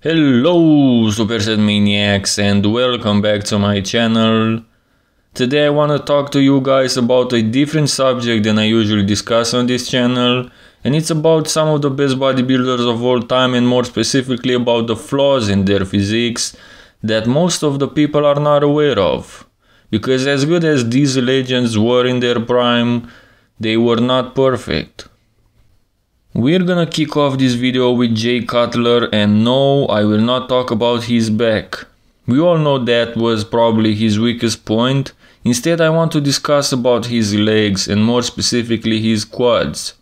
Hello Super Set Maniacs and welcome back to my channel. Today I wanna talk to you guys about a different subject than I usually discuss on this channel and it's about some of the best bodybuilders of all time and more specifically about the flaws in their physiques that most of the people are not aware of. Because as good as these legends were in their prime, they were not perfect. We're gonna kick off this video with Jay Cutler and no, I will not talk about his back. We all know that was probably his weakest point, instead I want to discuss about his legs and more specifically his quads.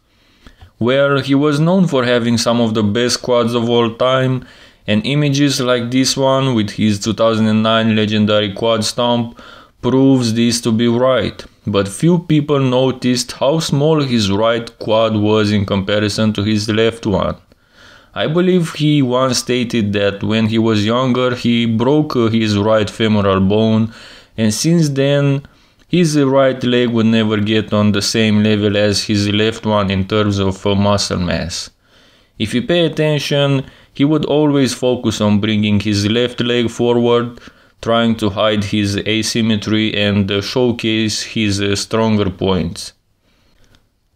Where he was known for having some of the best quads of all time and images like this one with his 2009 legendary quad stomp proves this to be right, but few people noticed how small his right quad was in comparison to his left one. I believe he once stated that when he was younger he broke his right femoral bone and since then his right leg would never get on the same level as his left one in terms of muscle mass. If you pay attention, he would always focus on bringing his left leg forward trying to hide his asymmetry and showcase his stronger points.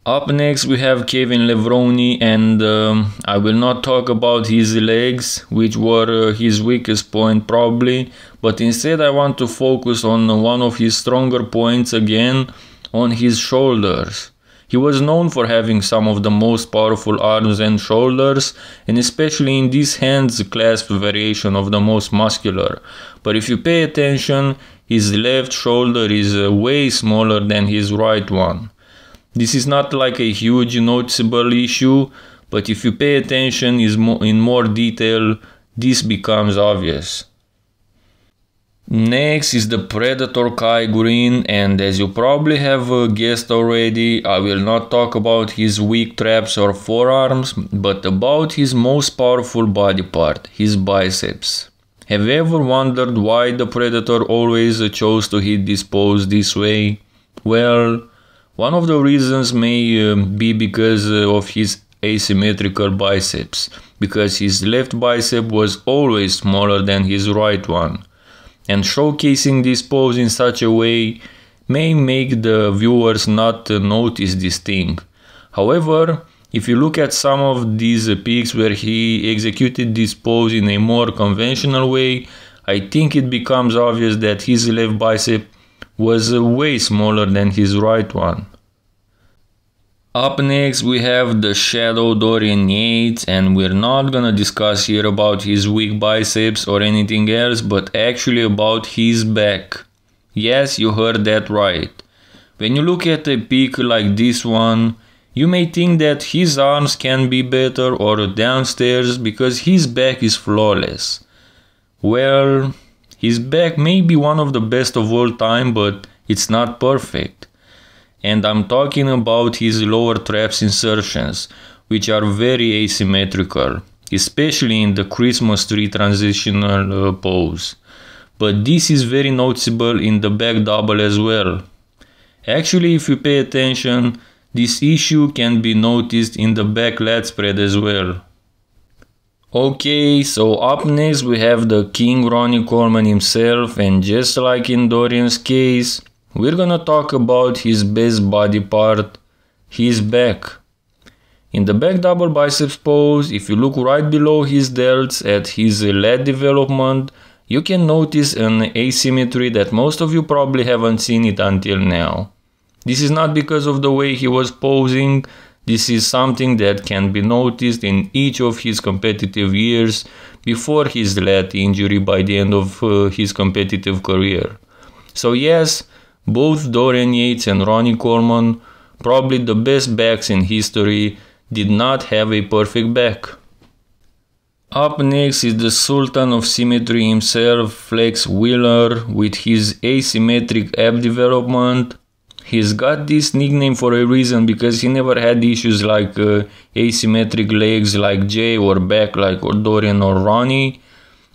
Up next we have Kevin Levroni and um, I will not talk about his legs which were uh, his weakest point probably but instead I want to focus on one of his stronger points again on his shoulders. He was known for having some of the most powerful arms and shoulders, and especially in these hands clasp variation of the most muscular. But if you pay attention, his left shoulder is uh, way smaller than his right one. This is not like a huge noticeable issue, but if you pay attention in more detail, this becomes obvious. Next is the Predator Kai Green and as you probably have uh, guessed already, I will not talk about his weak traps or forearms, but about his most powerful body part, his biceps. Have you ever wondered why the Predator always chose to hit this pose this way? Well, one of the reasons may uh, be because uh, of his asymmetrical biceps, because his left bicep was always smaller than his right one and showcasing this pose in such a way may make the viewers not notice this thing. However, if you look at some of these pics where he executed this pose in a more conventional way, I think it becomes obvious that his left bicep was way smaller than his right one. Up next we have the shadow Dorian Yates and we're not gonna discuss here about his weak biceps or anything else but actually about his back. Yes, you heard that right. When you look at a pic like this one, you may think that his arms can be better or downstairs because his back is flawless. Well, his back may be one of the best of all time but it's not perfect. And I'm talking about his lower traps insertions, which are very asymmetrical, especially in the Christmas tree transitional uh, pose. But this is very noticeable in the back double as well. Actually, if you pay attention, this issue can be noticed in the back lat spread as well. Okay, so up next we have the King Ronnie Coleman himself and just like in Dorian's case, we're gonna talk about his best body part, his back. In the back double biceps pose, if you look right below his delts at his lat development, you can notice an asymmetry that most of you probably haven't seen it until now. This is not because of the way he was posing, this is something that can be noticed in each of his competitive years before his lat injury by the end of uh, his competitive career. So yes, both Dorian Yates and Ronnie Coleman, probably the best backs in history, did not have a perfect back. Up next is the Sultan of Symmetry himself, Flex Wheeler, with his asymmetric ab development. He's got this nickname for a reason because he never had issues like uh, asymmetric legs like Jay or back like or Dorian or Ronnie.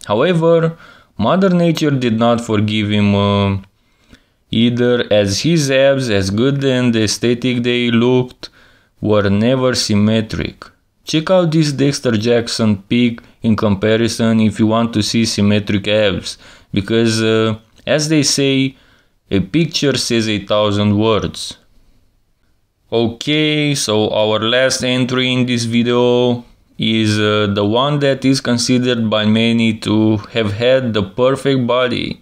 However, Mother Nature did not forgive him. Uh, either as his abs, as good and aesthetic they looked, were never symmetric. Check out this Dexter Jackson pic in comparison if you want to see symmetric abs, because uh, as they say, a picture says a thousand words. Okay, so our last entry in this video is uh, the one that is considered by many to have had the perfect body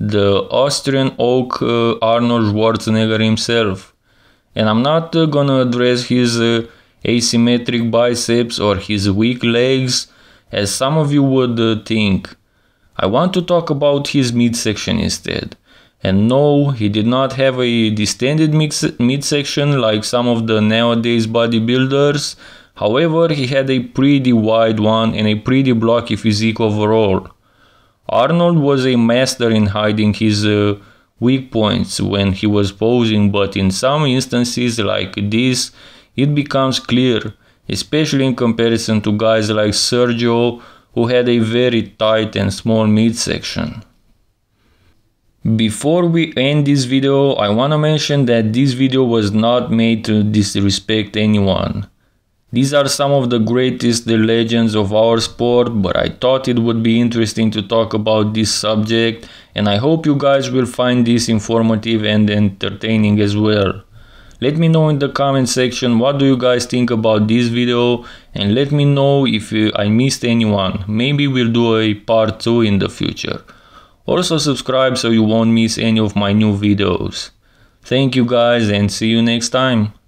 the Austrian oak uh, Arnold Schwarzenegger himself. And I'm not uh, gonna address his uh, asymmetric biceps or his weak legs, as some of you would uh, think. I want to talk about his midsection instead. And no, he did not have a distended midsection like some of the nowadays bodybuilders. However, he had a pretty wide one and a pretty blocky physique overall. Arnold was a master in hiding his uh, weak points when he was posing, but in some instances like this, it becomes clear, especially in comparison to guys like Sergio, who had a very tight and small midsection. Before we end this video, I wanna mention that this video was not made to disrespect anyone. These are some of the greatest legends of our sport, but I thought it would be interesting to talk about this subject, and I hope you guys will find this informative and entertaining as well. Let me know in the comment section what do you guys think about this video and let me know if I missed anyone. Maybe we'll do a part 2 in the future. Also subscribe so you won't miss any of my new videos. Thank you guys and see you next time.